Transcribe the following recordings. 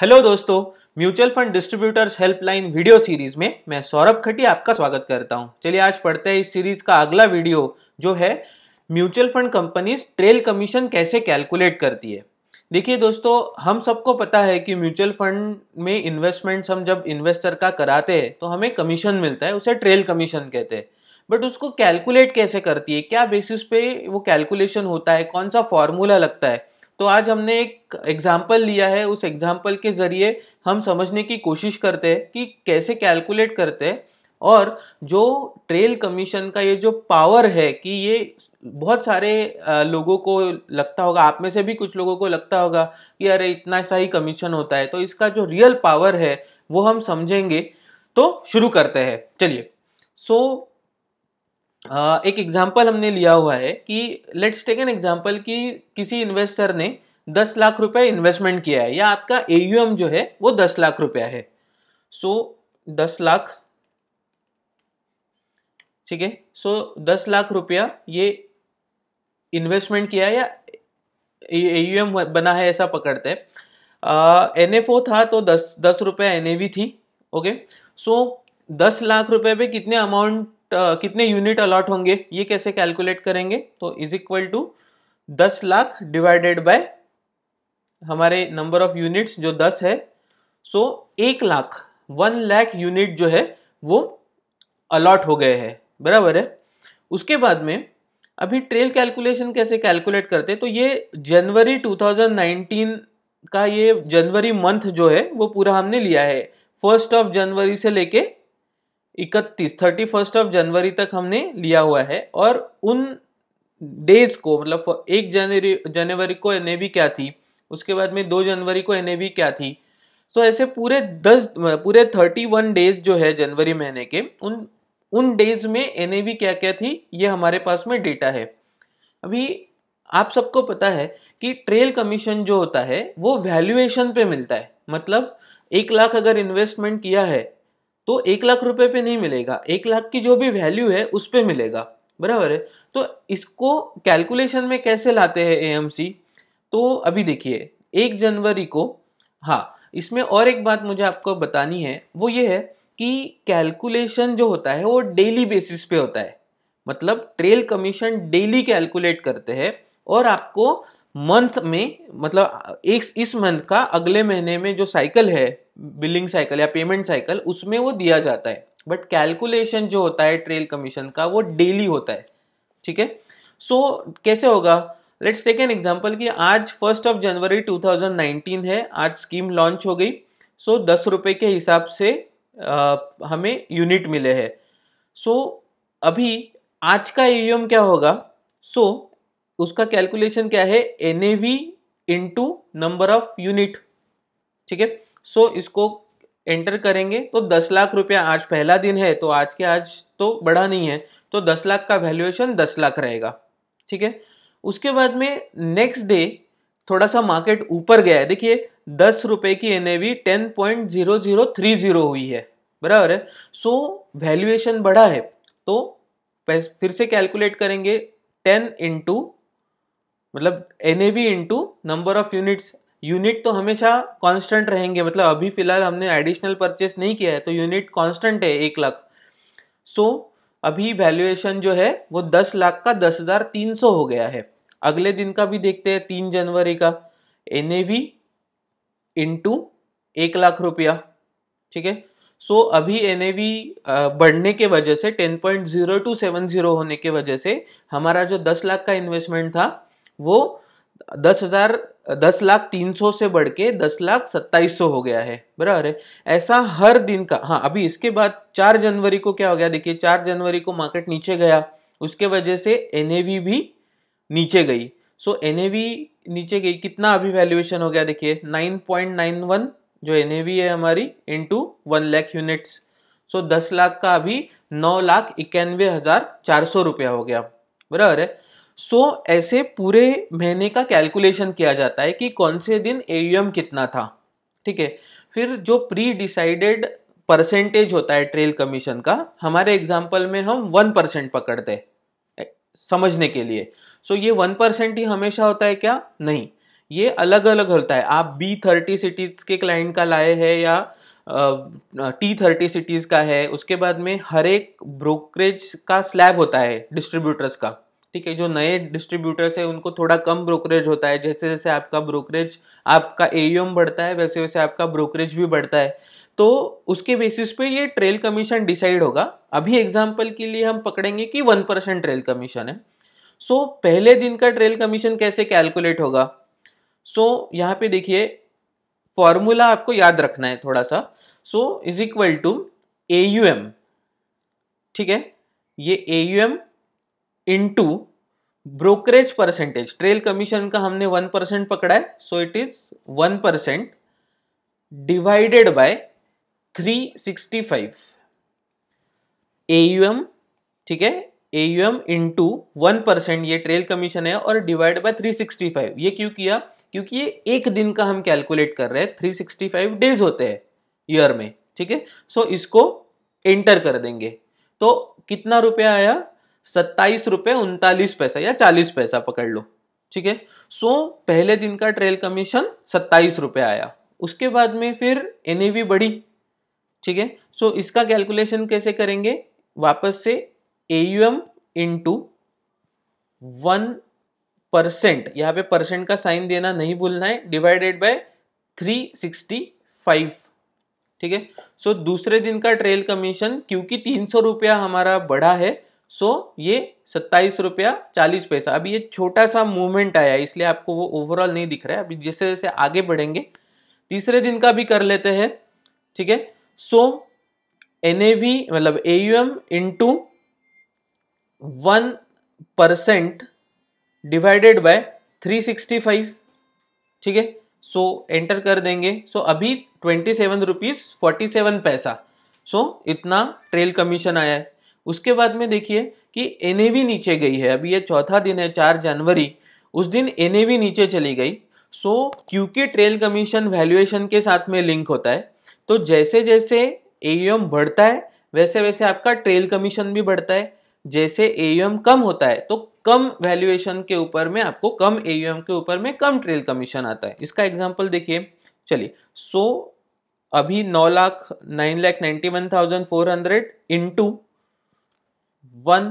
hello दोस्तों mutual fund distributors helpline video series में मैं सौरभ खटी आपका स्वागत करता हूं चलिए आज पढ़ते हैं इस सीरीज का अगला वीडियो जो है mutual fund companies trail commission कैसे कैलकुलेट करती है देखिए दोस्तों हम सबको पता है कि म्यूचुअल फंड में इन्वेस्टमेंट्स हम जब इन्वेस्टर का कराते हैं तो हमें कमीशन मिलता है उसे ट्रेल कमीशन कहते हैं बट उसको कैलकुलेट कैसे करती है क्या बेसिस पे वो कैलकुलेशन होता है कौन सा फॉर्मूला लगता है तो आज हमने एक एग्जाम्पल लिया है उस एग्जाम्पल के ज़रिए हम समझने की कोशिश करते हैं कि कैसे कैलकुलेट करते हैं और जो ट्रेल कमीशन का ये जो पावर है कि ये बहुत सारे लोगों को लगता होगा आप में से भी कुछ लोगों को लगता होगा कि अरे इतना सा ही कमीशन होता है तो इसका जो रियल पावर है वो हम समझेंगे तो शुरू करते हैं चलिए सो so, एक एग्जाम्पल हमने लिया हुआ है कि लेट्स टेक एन एग्जाम्पल कि किसी इन्वेस्टर ने दस लाख रुपए इन्वेस्टमेंट किया है या आपका ए जो है वो दस लाख रुपया है सो so, दस लाख ठीक है सो दस लाख रुपया ये इन्वेस्टमेंट किया या ए बना है ऐसा पकड़ते हैं एन एफ ओ था तो दस दस रुपया एन ए वी थी ओके सो so, दस लाख रुपए पे कितने अमाउंट Uh, कितने यूनिट अलॉट होंगे ये कैसे कैलकुलेट करेंगे तो इज इक्वल टू दस लाख डिवाइडेड बाय हमारे नंबर ऑफ यूनिट्स जो दस है सो so, एक लाख वन लाख यूनिट जो है वो अलॉट हो गए हैं बराबर है उसके बाद में अभी ट्रेल कैलकुलेशन कैसे कैलकुलेट करते तो ये जनवरी 2019 का ये जनवरी मंथ जो है वो पूरा हमने लिया है फर्स्ट ऑफ जनवरी से लेके इकतीस थर्टी फर्स्ट ऑफ जनवरी तक हमने लिया हुआ है और उन डेज को मतलब एक जनवरी जनवरी को एन क्या थी उसके बाद में दो जनवरी को एन क्या थी तो ऐसे पूरे दस पूरे थर्टी वन डेज जो है जनवरी महीने के उन उन डेज में एन क्या क्या थी ये हमारे पास में डेटा है अभी आप सबको पता है कि ट्रेल कमीशन जो होता है वो वैल्यूएशन पे मिलता है मतलब एक लाख अगर इन्वेस्टमेंट किया है तो एक लाख रुपए पे नहीं मिलेगा एक लाख की जो भी वैल्यू है उस पर मिलेगा बराबर है तो इसको कैलकुलेशन में कैसे लाते हैं एएमसी तो अभी देखिए एक जनवरी को हाँ इसमें और एक बात मुझे आपको बतानी है वो ये है कि कैलकुलेशन जो होता है वो डेली बेसिस पे होता है मतलब ट्रेल कमीशन डेली कैलकुलेट करते हैं और आपको मंथ में मतलब एक इस मंथ का अगले महीने में जो साइकिल है बिलिंग साइकिल या पेमेंट साइकिल उसमें वो दिया जाता है बट कैलकुलेशन जो होता है ट्रेल कमीशन का वो डेली होता है ठीक है सो कैसे होगा लेट्स टेक एन एग्जाम्पल कि आज फर्स्ट ऑफ जनवरी 2019 है आज स्कीम लॉन्च हो गई सो so, दस रुपये के हिसाब से आ, हमें यूनिट मिले हैं सो so, अभी आज का ई क्या होगा सो so, उसका कैलकुलेशन क्या है N A V into number of unit ठीक है सो इसको एंटर करेंगे तो दस लाख रुपया आज पहला दिन है तो आज के आज तो बड़ा नहीं है तो दस लाख का वैल्यूएशन दस लाख रहेगा ठीक है उसके बाद में नेक्स्ट डे थोड़ा सा मार्केट ऊपर गया है देखिए दस रुपये की N V ten point zero zero three zero हुई है बराबर है सो वैल्यूएशन बढ़ा है तो फिर से कैलकुलेट करेंगे टेन इंटू मतलब N A into number of units unit तो हमेशा कांस्टेंट रहेंगे मतलब अभी फिलहाल हमने एडिशनल परचेस नहीं किया है तो यूनिट कांस्टेंट है एक लाख सो so, अभी वैल्यूएशन जो है वो दस लाख का दस हज़ार तीन सौ हो गया है अगले दिन का भी देखते हैं तीन जनवरी का एन ए वी इंटू एक लाख रुपया ठीक है सो अभी एन ए वी बढ़ने के वजह से ten point zero two seven zero होने के वजह से हमारा जो दस लाख का इन्वेस्टमेंट था वो दस हजार दस लाख तीन सौ से बढ़ के दस लाख सत्ताईस सौ हो गया है बराबर है ऐसा हर दिन का हाँ अभी इसके बाद चार जनवरी को क्या हो गया देखिए चार जनवरी को मार्केट नीचे गया उसके वजह से एन भी नीचे गई सो so, एन नीचे गई कितना अभी वैल्यूएशन हो गया देखिए नाइन पॉइंट नाइन वन जो एन है हमारी two one lakh units so दस लाख का अभी नौ लाख इक्यानवे हजार चार सौ रुपया हो गया बराबर है सो so, ऐसे पूरे महीने का कैलकुलेशन किया जाता है कि कौन से दिन ए कितना था ठीक है फिर जो प्री डिसाइडेड परसेंटेज होता है ट्रेल कमीशन का हमारे एग्जाम्पल में हम वन परसेंट पकड़ते समझने के लिए सो so, ये वन परसेंट ही हमेशा होता है क्या नहीं ये अलग अलग होता है आप बी थर्टी सिटीज़ के क्लाइंट का लाए हैं या टी थर्टी सिटीज़ का है उसके बाद में हर एक ब्रोकरेज का स्लैब होता है डिस्ट्रीब्यूटर्स का ठीक है जो नए डिस्ट्रीब्यूटर्स है उनको थोड़ा कम ब्रोकरेज होता है जैसे जैसे आपका ब्रोकरेज आपका ए बढ़ता है वैसे वैसे आपका ब्रोकरेज भी बढ़ता है तो उसके बेसिस पे ये ट्रेल कमीशन डिसाइड होगा अभी एग्जाम्पल के लिए हम पकड़ेंगे कि वन परसेंट ट्रेल कमीशन है सो so, पहले दिन का ट्रेल कमीशन कैसे कैलकुलेट होगा सो so, यहाँ पे देखिए फॉर्मूला आपको याद रखना है थोड़ा सा so is equal to A ठीक है ये A into brokerage percentage trail commission का हमने वन परसेंट पकड़ा है so it is one percent divided by three sixty five AUM M ठीक है AUM U into one percent ये ट्रेल कमीशन है और divide by three sixty five ये क्यों किया क्योंकि ये एक दिन का हम कैलकुलेट कर रहे हैं थ्री सिक्सटी फाइव डेज होते हैं ईयर में ठीक है सो इसको एंटर कर देंगे तो कितना रुपया आया सत्ताईस रुपये उनतालीस पैसा या चालीस पैसा पकड़ लो ठीक है सो पहले दिन का ट्रेल कमीशन सत्ताईस रुपए आया उसके बाद में फिर एन बढ़ी ठीक है सो इसका कैलकुलेशन कैसे करेंगे वापस से AUM into into one percent यहाँ पे परसेंट का साइन देना नहीं भूलना है divided by three sixty five ठीक है सो दूसरे दिन का ट्रेल कमीशन क्योंकि तीन सौ रुपया हमारा बढ़ा है सो ये सत्ताईस रुपया चालीस पैसा अभी ये छोटा सा मूवमेंट आया इसलिए आपको वो ओवरऑल नहीं दिख रहा है अभी जैसे जैसे आगे बढ़ेंगे तीसरे दिन का भी कर लेते हैं ठीक है सो एन मतलब A U M into one percent divided by three sixty five ठीक है सो एंटर कर देंगे सो so, अभी twenty seven rupees forty seven पैसा सो so, इतना ट्रेल कमीशन आया है उसके बाद में देखिए कि एन नीचे गई है अभी ये चौथा दिन है चार जनवरी उस दिन एन नीचे चली गई सो क्योंकि ट्रेल कमीशन वैल्यूएशन के साथ में लिंक होता है तो जैसे जैसे ए बढ़ता है वैसे वैसे आपका ट्रेल कमीशन भी बढ़ता है जैसे ए कम होता है तो कम वैल्यूएशन के ऊपर में आपको कम ए के ऊपर में कम ट्रेल कमीशन आता है इसका एग्जाम्पल देखिए चलिए सो so, अभी नौ lakh nine lakh ninety one thousand four hundred into one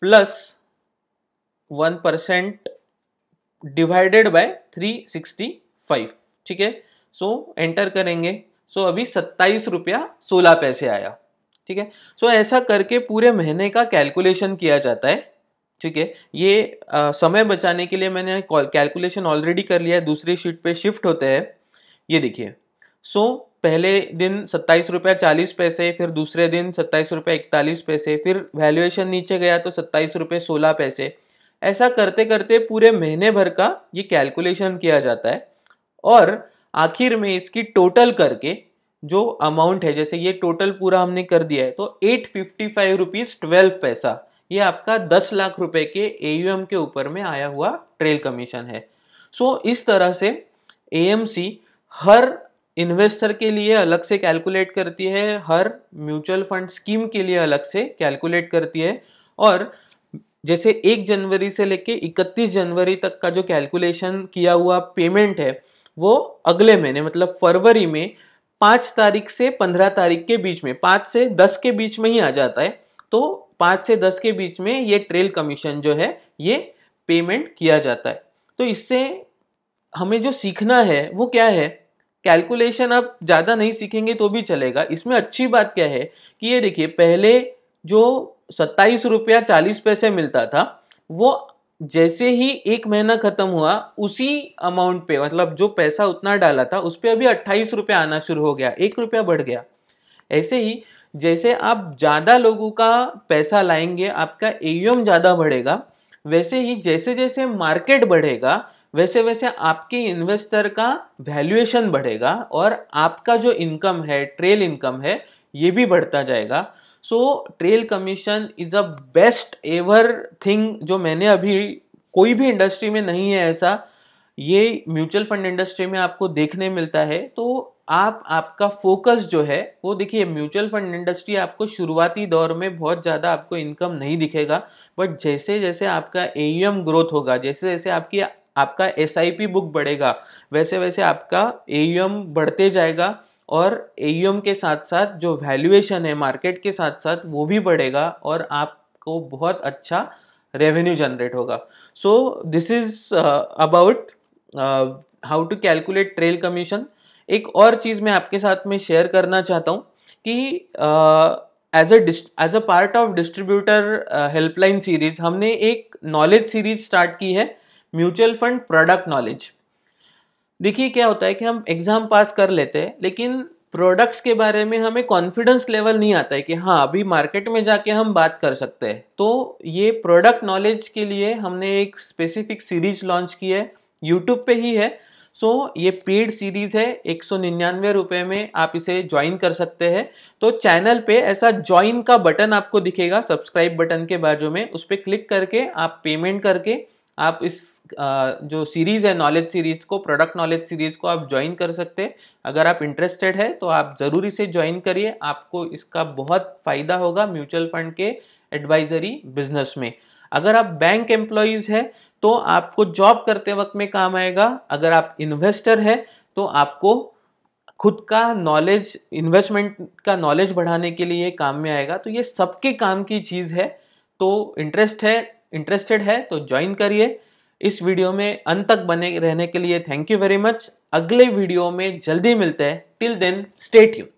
plus one percent divided by three sixty five ठीक है सो एंटर करेंगे सो so, अभी सत्ताईस रुपया सोलह पैसे आया ठीक है सो ऐसा करके पूरे महीने का कैलकुलेशन किया जाता है ठीक है ये आ, समय बचाने के लिए मैंने कैलकुलेशन ऑलरेडी कर लिया है दूसरी शीट पे शिफ्ट होते हैं ये देखिए सो so, पहले दिन सत्ताईस रुपये चालीस पैसे फिर दूसरे दिन सत्ताईस रुपये इकतालीस पैसे फिर वैल्यूएशन नीचे गया तो सत्ताईस रुपये सोलह पैसे ऐसा करते करते पूरे महीने भर का ये कैलकुलेशन किया जाता है और आखिर में इसकी टोटल करके जो अमाउंट है जैसे ये टोटल पूरा हमने कर दिया है तो eight fifty five rupees twelve पैसा ये आपका दस लाख रुपए के ए के ऊपर में आया हुआ ट्रेल कमीशन है सो so, इस तरह से ए हर इन्वेस्टर के लिए अलग से कैलकुलेट करती है हर म्यूचुअल फंड स्कीम के लिए अलग से कैलकुलेट करती है और जैसे एक जनवरी से लेके 31 जनवरी तक का जो कैलकुलेशन किया हुआ पेमेंट है वो अगले महीने मतलब फरवरी में पाँच तारीख से पंद्रह तारीख के बीच में पाँच से दस के बीच में ही आ जाता है तो पाँच से दस के बीच में ये ट्रेल कमीशन जो है ये पेमेंट किया जाता है तो इससे हमें जो सीखना है वो क्या है कैलकुलेशन आप ज़्यादा नहीं सीखेंगे तो भी चलेगा इसमें अच्छी बात क्या है कि ये देखिए पहले जो सत्ताईस रुपया चालीस पैसे मिलता था वो जैसे ही एक महीना ख़त्म हुआ उसी अमाउंट पे मतलब जो पैसा उतना डाला था उस पर अभी अट्ठाईस रुपया आना शुरू हो गया एक रुपया बढ़ गया ऐसे ही जैसे आप ज़्यादा लोगों का पैसा लाएंगे आपका ए ज़्यादा बढ़ेगा वैसे ही जैसे जैसे मार्केट बढ़ेगा वैसे वैसे आपके इन्वेस्टर का वैल्यूएशन बढ़ेगा और आपका जो इनकम है ट्रेल इनकम है ये भी बढ़ता जाएगा so trail commission is a best ever thing जो मैंने अभी कोई भी इंडस्ट्री में नहीं है ऐसा ये म्यूचुअल फंड इंडस्ट्री में आपको देखने मिलता है तो आप आपका फोकस जो है वो देखिए म्यूचुअल फंड इंडस्ट्री आपको शुरुआती दौर में बहुत ज़्यादा आपको इनकम नहीं दिखेगा बट जैसे जैसे आपका ए ग्रोथ होगा जैसे जैसे आपकी आपका एस बुक बढ़ेगा वैसे वैसे आपका ए बढ़ते जाएगा और ए के साथ साथ जो वैल्यूएशन है मार्केट के साथ साथ वो भी बढ़ेगा और आपको बहुत अच्छा रेवेन्यू जनरेट होगा so this is about how to calculate trail commission एक और चीज़ मैं आपके साथ में शेयर करना चाहता हूँ कि as a as a part of distributor helpline series हमने एक नॉलेज सीरीज स्टार्ट की है म्यूचुअल फंड प्रोडक्ट नॉलेज देखिए क्या होता है कि हम एग्ज़ाम पास कर लेते हैं लेकिन प्रोडक्ट्स के बारे में हमें कॉन्फिडेंस लेवल नहीं आता है कि हाँ अभी मार्केट में जाके हम बात कर सकते हैं तो ये प्रोडक्ट नॉलेज के लिए हमने एक स्पेसिफिक सीरीज लॉन्च की है यूट्यूब पे ही है सो so, ये पेड सीरीज है एक सौ निन्यानवे रुपये में आप इसे ज्वाइन कर सकते हैं तो चैनल पे ऐसा ज्वाइन का बटन आपको दिखेगा सब्सक्राइब बटन के बाजू में उस पर क्लिक करके आप पेमेंट करके आप इस जो सीरीज़ है नॉलेज सीरीज़ को प्रोडक्ट नॉलेज सीरीज़ को आप ज्वाइन कर सकते हैं अगर आप इंटरेस्टेड है तो आप जरूरी से ज्वाइन करिए आपको इसका बहुत फ़ायदा होगा म्यूचुअल फंड के एडवाइजरी बिजनेस में अगर आप बैंक एम्प्लॉयज़ है तो आपको जॉब करते वक्त में काम आएगा अगर आप इन्वेस्टर है तो आपको खुद का नॉलेज इन्वेस्टमेंट का नॉलेज बढ़ाने के लिए काम में आएगा तो ये सबके काम की चीज़ है तो इंटरेस्ट है इंटरेस्टेड है तो ज्वाइन करिए इस वीडियो में अंत तक बने रहने के लिए थैंक यू वेरी मच अगले वीडियो में जल्दी मिलते हैं टिल देन स्टेट यू